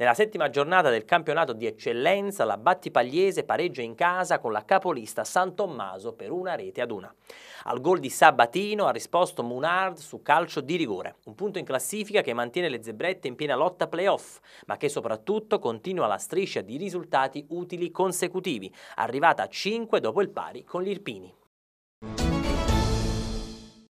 Nella settima giornata del campionato di eccellenza, la Battipagliese pareggia in casa con la capolista San Tommaso per una rete ad una. Al gol di Sabatino ha risposto Munard su calcio di rigore, un punto in classifica che mantiene le zebrette in piena lotta playoff, ma che soprattutto continua la striscia di risultati utili consecutivi, arrivata a 5 dopo il pari con l'Irpini.